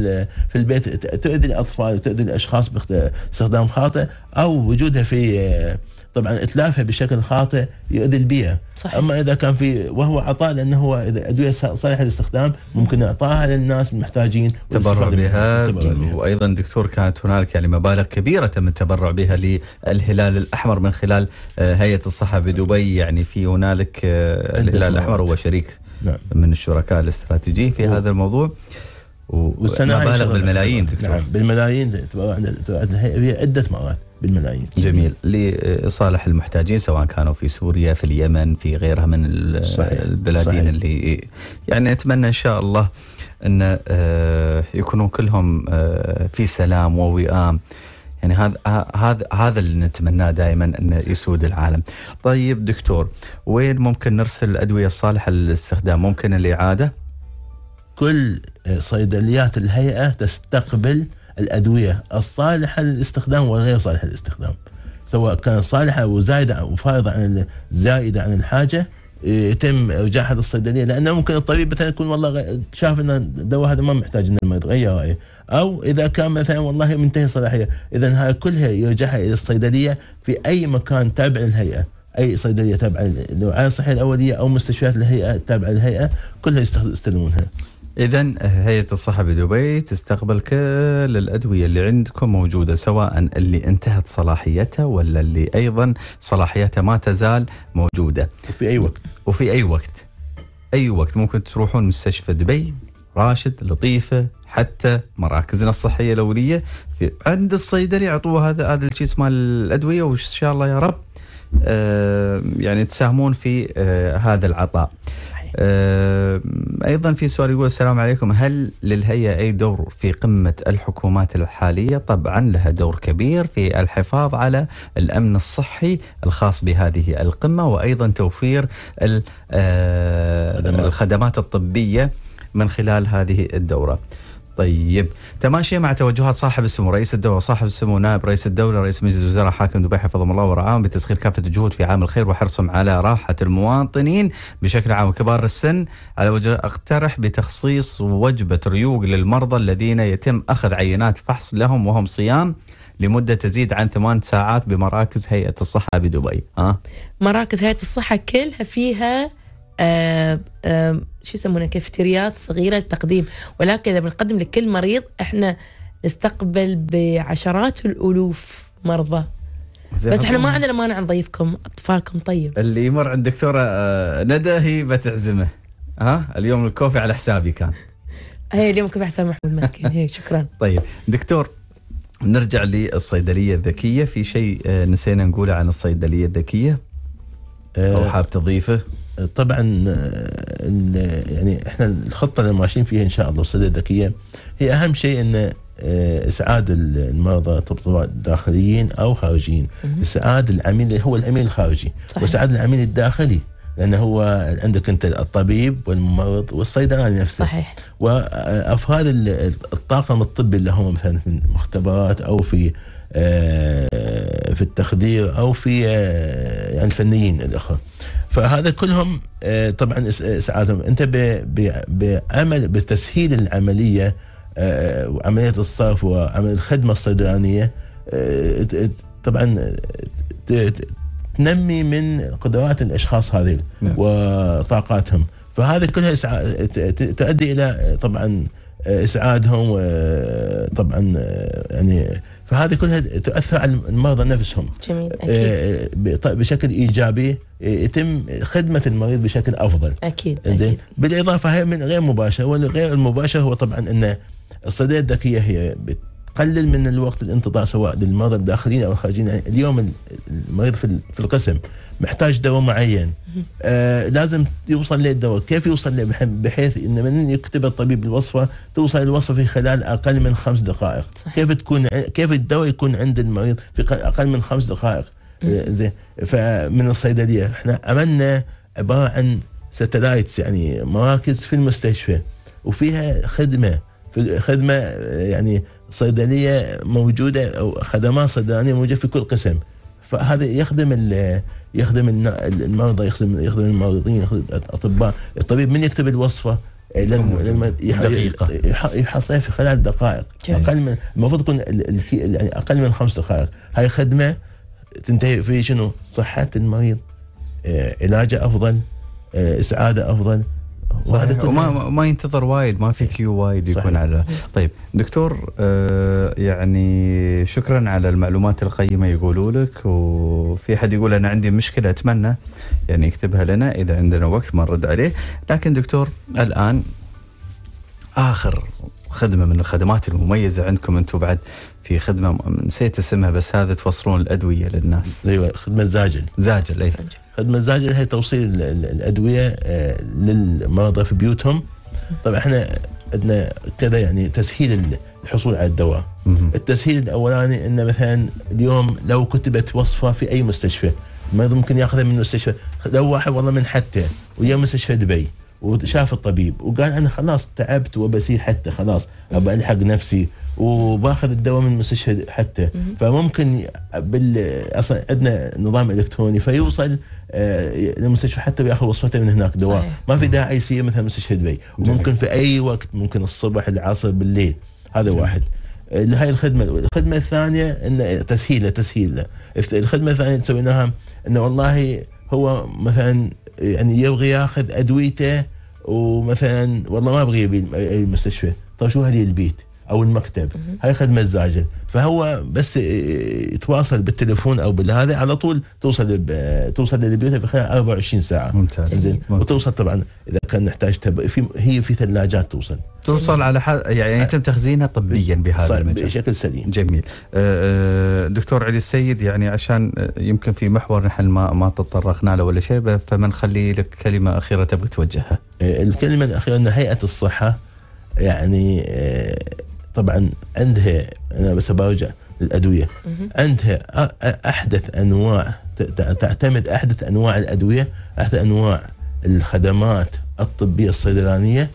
في البيت تؤذي الاطفال وتؤذي الاشخاص باستخدام خاطئ او وجودها في طبعا اتلافها بشكل خاطئ يؤذي البيئه صحيح. اما اذا كان في وهو عطاء لانه هو اذا ادويه صالحه للاستخدام ممكن اعطاها للناس المحتاجين تبرع بها وايضا دكتور كانت هنالك يعني مبالغ كبيره تم التبرع بها للهلال الاحمر من خلال آه، هيئه الصحه بدبي يعني في هنالك آه، الهلال الاحمر هو شريك نعم. من الشركاء الاستراتيجيين في و... هذا الموضوع والسنه مبالغ بالملايين دكتور نعم بالملايين عند الهيئه عده مرات بالملايين جميل لصالح المحتاجين سواء كانوا في سوريا في اليمن في غيرها من صحيح. البلادين اللي يعني نتمنى ان شاء الله ان آه، يكونوا كلهم آه، في سلام ووئام يعني هذا هذا هذا اللي نتمناه دائما انه يسود العالم. طيب دكتور وين ممكن نرسل الادويه الصالحه للاستخدام؟ ممكن الاعاده؟ كل صيدليات الهيئه تستقبل الأدوية الصالحة للاستخدام وغير صالحة للاستخدام سواء كانت صالحة وزايدة وفائضة عن زائدة عن الحاجة إيه، يتم ارجاعها للصيدليه لانه ممكن الطبيب مثلا يكون والله شاف ان الدواء هذا ما محتاج ان المريض غير رايه او اذا كان مثلا والله منتهي صلاحيه اذا هاي كلها يرجعها الى الصيدليه في اي مكان تابع للهيئه اي صيدليه تابعه للرعايه الصحيه الاوليه او مستشفيات الهيئه تابعه للهيئه كلها يستلمونها. إذا هيئة الصحة بدبي تستقبل كل الأدوية اللي عندكم موجودة سواء اللي انتهت صلاحيتها ولا اللي أيضا صلاحيتها ما تزال موجودة وفي أي وقت وفي أي وقت أي وقت ممكن تروحون مستشفى دبي راشد لطيفة حتى مراكزنا الصحية الأولية في عند الصيدلي عطوه هذا هذا الكيس مال الأدوية وإن شاء الله يا رب آه يعني تساهمون في آه هذا العطاء آه آه، أيضا في سؤال يقول السلام عليكم هل للهيئة أي دور في قمة الحكومات الحالية طبعا لها دور كبير في الحفاظ على الأمن الصحي الخاص بهذه القمة وأيضا توفير آه، الخدمات الطبية من خلال هذه الدورة طيب تماشيا مع توجهات صاحب السمو رئيس الدولة وصاحب السمو نائب رئيس الدولة رئيس مجلس الوزراء حاكم دبي حفظهم الله ورعاهم بتسخير كافة الجهود في عام الخير وحرصهم على راحة المواطنين بشكل عام وكبار السن على وجه اقترح بتخصيص وجبة ريوق للمرضى الذين يتم أخذ عينات فحص لهم وهم صيام لمدة تزيد عن ثمان ساعات بمراكز هيئة الصحة بدبي ها؟ مراكز هيئة الصحة كلها فيها آه، آه، شو يسمونها كافتريات صغيره للتقديم ولكن اذا بنقدم لكل مريض احنا نستقبل بعشرات الالوف مرضى بس احنا ما عندنا مانع نضيفكم اطفالكم طيب اللي يمر عند دكتوره آه، ندى هي بتعزمه ها اليوم الكوفي على حسابي كان هي اليوم كوفي حساب محمود مسكين هي شكرا طيب دكتور نرجع للصيدليه الذكيه في شيء نسينا نقوله عن الصيدليه الذكيه او حاب تضيفه طبعا آه، آه، يعني احنا الخطه اللي ماشيين فيها ان شاء الله الصيدله الذكيه هي اهم شيء ان آه، اسعاد المرضى سواء داخليين او خارجيين اسعاد العميل اللي هو العميل الخارجي واسعاد العميل الداخلي لانه هو عندك انت الطبيب والممرض والصيدلاني نفسه صحيح وافراد الطاقم الطبي اللي هم مثلا في المختبرات او في في التخدير او في يعني الفنيين الاخر فهذا كلهم آه، طبعا اسعادهم انت بعمل بتسهيل العمليه آه، وعمليه الصرف وعمل الخدمه الصيدلانيه آه، طبعا تنمي من قدرات الاشخاص هذه نعم. وطاقاتهم فهذا كلها تؤدي الى طبعا اسعادهم وطبعا يعني فهذه كلها تؤثر على المرضى نفسهم جميل آه، أكيد. طيب، بشكل ايجابي آه، يتم خدمه المريض بشكل افضل اكيد زين بالاضافه هي من غير مباشر والغير المباشر هو طبعا ان الصيدليه الذكيه هي قلل من الوقت الانتظار سواء للمرضى الداخلين او الخارجين يعني اليوم المريض في القسم محتاج دواء معين آه لازم يوصل له الدواء كيف يوصل له بحيث ان من يكتب الطبيب الوصفه توصل الوصفه في خلال اقل من خمس دقائق صحيح. كيف تكون كيف الدواء يكون عند المريض في اقل من خمس دقائق آه، زين فمن الصيدليه احنا عملنا عباره عن ساتلايتس يعني مراكز في المستشفى وفيها خدمه في خدمه آه، يعني صيدليه موجوده او خدمات صيدلانيه موجوده في كل قسم فهذا يخدم يخدم المرضى يخدم يخدم المريضين يخدم الاطباء الطبيب من يكتب الوصفه لما يحصلها في خلال دقائق جميل. اقل من المفروض تكون يعني اقل من خمس دقائق هاي خدمه تنتهي في شنو؟ صحه المريض آه، علاجه افضل آه، اسعاده افضل صحيح وما ما ينتظر وايد ما في كيو وايد يكون صحيح. على طيب دكتور آه، يعني شكرا على المعلومات القيمه يقولوا لك وفي حد يقول انا عندي مشكله اتمنى يعني يكتبها لنا اذا عندنا وقت ما نرد عليه لكن دكتور الان اخر خدمه من الخدمات المميزه عندكم انتم بعد في خدمه نسيت اسمها بس هذا توصلون الادويه للناس ايوه خدمه زاجل زاجل اي خدمه زاجل هي توصيل الادويه آه، للمرضى في بيوتهم طبعا احنا عندنا كذا يعني تسهيل الحصول على الدواء التسهيل الاولاني انه مثلا اليوم لو كتبت وصفه في اي مستشفى المريض ممكن ياخذها من المستشفى لو واحد والله من حتى ويا مستشفى دبي وشاف الطبيب وقال انا خلاص تعبت وبسير حتى خلاص ابى الحق نفسي وباخذ الدواء من المستشفى حتى فممكن بال اصلا عندنا نظام الكتروني فيوصل آه، للمستشفى حتى وياخذ وصفته من هناك دواء صحيح. ما في داعي يصير مثل مستشفى دبي وممكن في اي وقت ممكن الصبح العصر بالليل هذا واحد هاي آه، الخدمه الاولى، الخدمه الثانيه ان تسهيله تسهيله، الخدمه الثانيه اللي سويناها انه والله هو مثلا يعني يبغي ياخذ ادويته ومثلا والله ما ابغى يبي المستشفى، طيب شو هل البيت؟ او المكتب هاي خدمه الزاجل فهو بس يتواصل بالتليفون او بالهذا على طول توصل توصل لبيته في خلال 24 ساعه ممتاز زين وتوصل طبعا اذا كان نحتاج تب... في هي في ثلاجات توصل توصل على حد يعني آه. يتم تخزينها طبيا بهذا المجال بشكل سليم جميل آه، آه، دكتور علي السيد يعني عشان يمكن في محور نحن ما ما تطرقنا له ولا شيء خلي لك كلمه اخيره تبغى توجهها الكلمه الاخيره ان هيئه الصحه يعني طبعا عندها انا بس برجع للادويه عندها احدث انواع تعتمد احدث انواع الادويه احدث انواع الخدمات الطبيه الصيدلانيه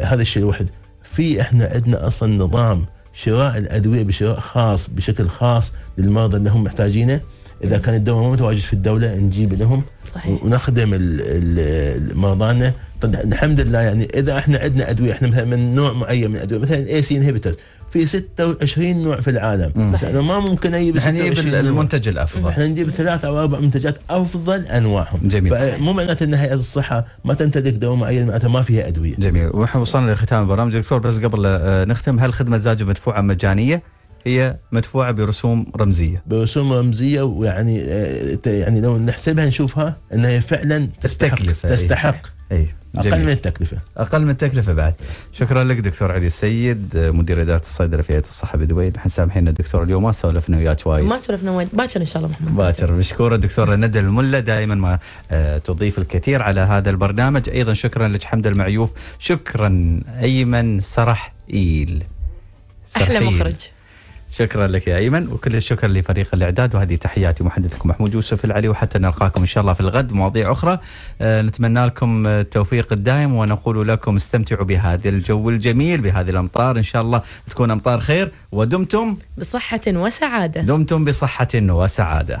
هذا الشيء الواحد في احنا عندنا اصلا نظام شراء الادويه بشراء خاص بشكل خاص للمرضى اللي هم محتاجينه اذا كان الدواء ما متواجد في الدوله نجيب لهم صحيح. ونخدم مرضانا الحمد لله يعني اذا احنا عندنا ادويه احنا مثلا من نوع معين من الادويه مثلا اي سي انهبيترز في 26 نوع في العالم انا ما ممكن اجيب نجيب المنتج الافضل احنا نجيب ثلاث او اربع منتجات افضل انواعهم جميل فمو معناته ان هيئه الصحه ما تمتلك دواء معين معناته ما فيها ادويه جميل واحنا وصلنا لختام البرنامج دكتور بس قبل آه، نختم هل خدمه زاجه مدفوعه مجانيه؟ هي مدفوعه برسوم رمزيه برسوم رمزيه ويعني آه، يعني لو نحسبها نشوفها انها فعلا تستحق تكلفة إيه. تستحق أيه. اقل من التكلفه اقل من التكلفه بعد شكرا لك دكتور علي السيد آه، مدير اداره الصيدله في هيئه الصحه بدبي نحن سامحين الدكتور اليوم ما سولفنا وياك وايد ما سولفنا وايد باكر ان شاء الله محمد باكر مشكوره دكتوره ندى الملا دائما ما آه، تضيف الكثير على هذا البرنامج ايضا شكرا لك حمد المعيوف شكرا ايمن سرح ايل سرحيل. احلى مخرج شكرا لك يا ايمن وكل الشكر لفريق الاعداد وهذه تحياتي محدثكم محمود يوسف العلي وحتى نلقاكم ان شاء الله في الغد مواضيع اخرى آه، نتمنى لكم التوفيق الدائم ونقول لكم استمتعوا بهذا الجو الجميل بهذه الامطار ان شاء الله تكون امطار خير ودمتم بصحه وسعاده دمتم بصحه وسعاده